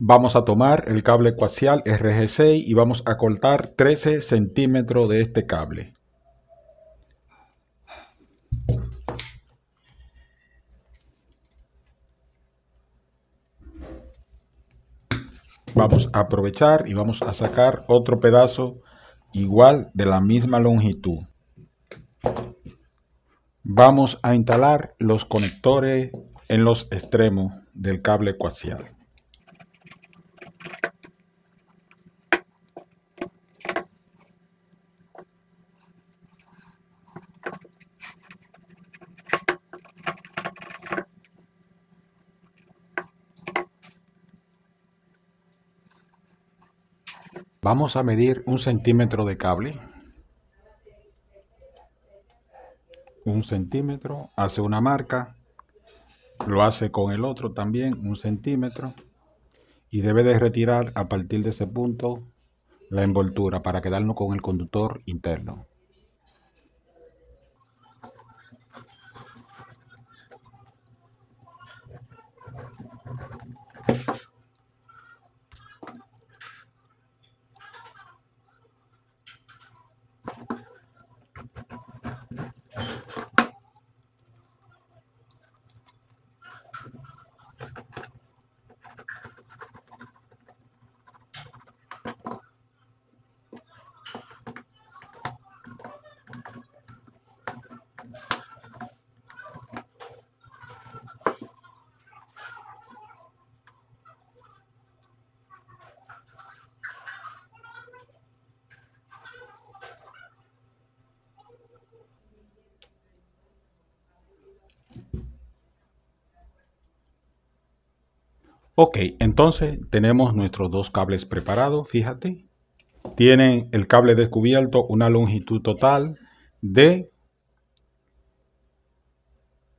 Vamos a tomar el cable coaxial RG6 y vamos a cortar 13 centímetros de este cable. Vamos a aprovechar y vamos a sacar otro pedazo igual de la misma longitud. Vamos a instalar los conectores en los extremos del cable coaxial. Vamos a medir un centímetro de cable. Un centímetro, hace una marca, lo hace con el otro también, un centímetro, y debe de retirar a partir de ese punto la envoltura para quedarnos con el conductor interno. Ok, entonces tenemos nuestros dos cables preparados, fíjate. Tienen el cable descubierto una longitud total de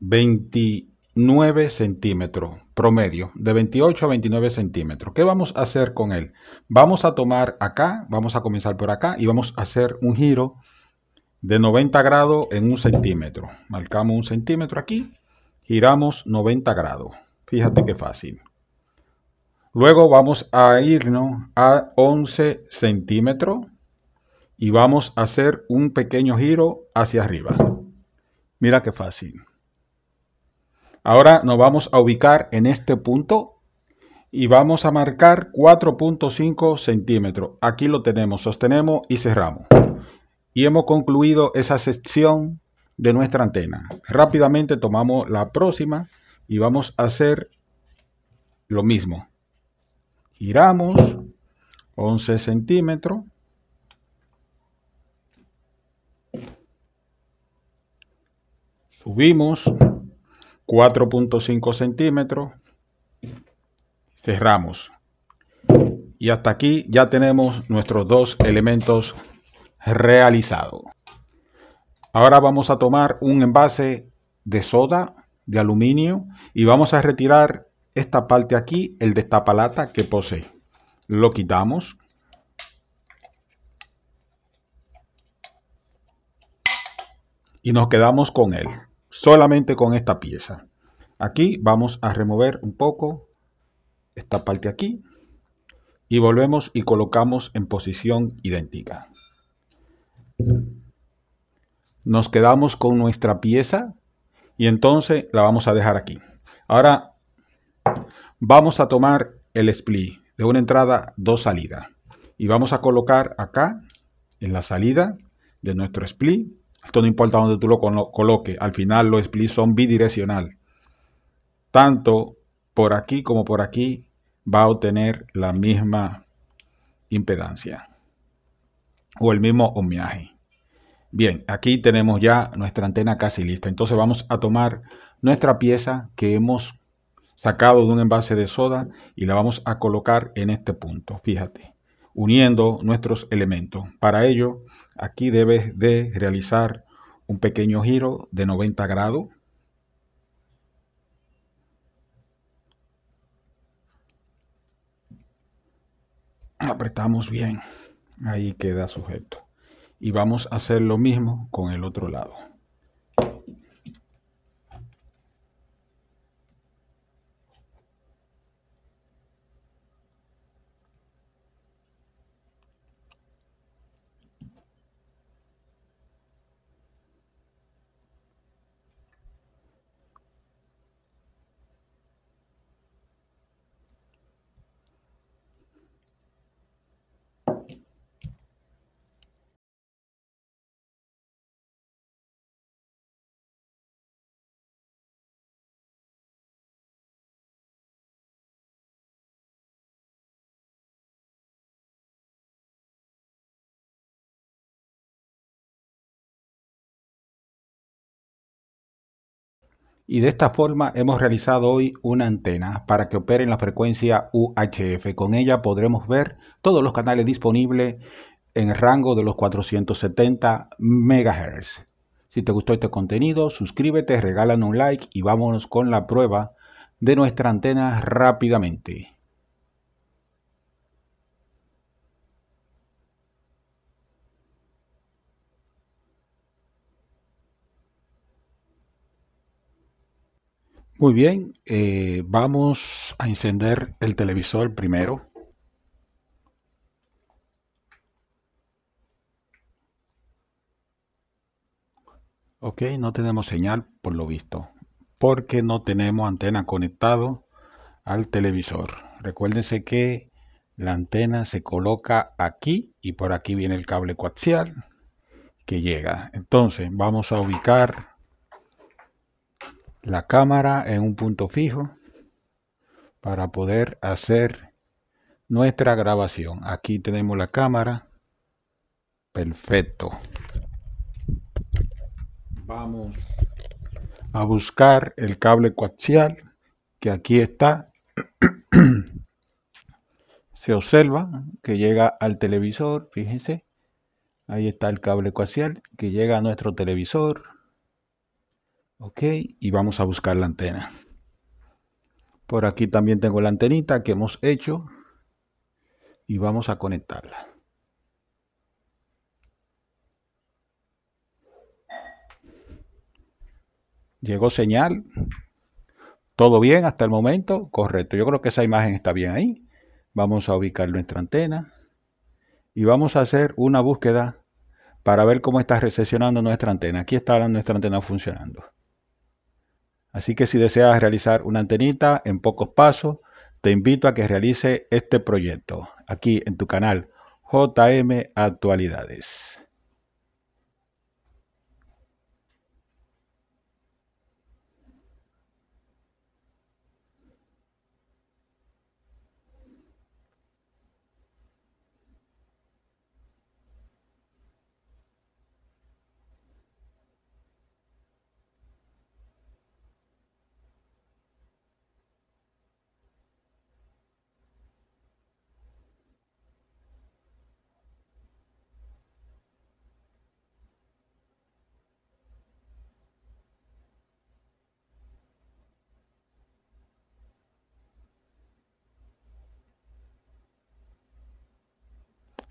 29 centímetros promedio, de 28 a 29 centímetros. ¿Qué vamos a hacer con él? Vamos a tomar acá, vamos a comenzar por acá y vamos a hacer un giro de 90 grados en un centímetro. Marcamos un centímetro aquí, giramos 90 grados. Fíjate qué fácil. Luego vamos a irnos a 11 centímetros y vamos a hacer un pequeño giro hacia arriba. Mira qué fácil. Ahora nos vamos a ubicar en este punto y vamos a marcar 4.5 centímetros. Aquí lo tenemos, sostenemos y cerramos. Y hemos concluido esa sección de nuestra antena. Rápidamente tomamos la próxima y vamos a hacer lo mismo giramos 11 centímetros. Subimos 4.5 centímetros. Cerramos. Y hasta aquí ya tenemos nuestros dos elementos realizados. Ahora vamos a tomar un envase de soda, de aluminio, y vamos a retirar esta parte aquí, el destapalata que posee. Lo quitamos. Y nos quedamos con él, solamente con esta pieza. Aquí vamos a remover un poco esta parte aquí. Y volvemos y colocamos en posición idéntica. Nos quedamos con nuestra pieza y entonces la vamos a dejar aquí. Ahora vamos a tomar el split de una entrada, dos salidas. Y vamos a colocar acá, en la salida de nuestro split. Esto no importa donde tú lo coloques. Al final los splits son bidireccional. Tanto por aquí como por aquí va a obtener la misma impedancia. O el mismo ohmiaje. Bien, aquí tenemos ya nuestra antena casi lista. Entonces vamos a tomar nuestra pieza que hemos sacado de un envase de soda y la vamos a colocar en este punto, fíjate, uniendo nuestros elementos. Para ello, aquí debes de realizar un pequeño giro de 90 grados. Apretamos bien, ahí queda sujeto. Y vamos a hacer lo mismo con el otro lado. y de esta forma hemos realizado hoy una antena para que opere en la frecuencia UHF. Con ella podremos ver todos los canales disponibles en el rango de los 470 MHz. Si te gustó este contenido, suscríbete, regálanos un like y vámonos con la prueba de nuestra antena rápidamente. Muy bien, eh, vamos a encender el televisor primero. Ok, no tenemos señal por lo visto, porque no tenemos antena conectado al televisor. Recuérdense que la antena se coloca aquí y por aquí viene el cable coaxial que llega. Entonces vamos a ubicar la cámara en un punto fijo para poder hacer nuestra grabación. Aquí tenemos la cámara. Perfecto. Vamos a buscar el cable coaxial que aquí está. Se observa que llega al televisor, fíjense. Ahí está el cable coaxial que llega a nuestro televisor. Ok, y vamos a buscar la antena. Por aquí también tengo la antenita que hemos hecho y vamos a conectarla. Llegó señal. Todo bien hasta el momento. Correcto. Yo creo que esa imagen está bien ahí. Vamos a ubicar nuestra antena y vamos a hacer una búsqueda para ver cómo está recesionando nuestra antena. Aquí está nuestra antena funcionando. Así que si deseas realizar una antenita en pocos pasos, te invito a que realice este proyecto aquí en tu canal JM Actualidades.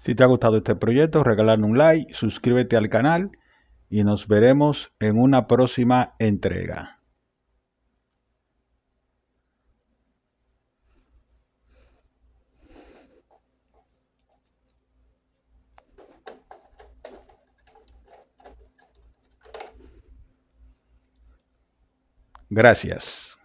Si te ha gustado este proyecto, regálame un like, suscríbete al canal y nos veremos en una próxima entrega. Gracias.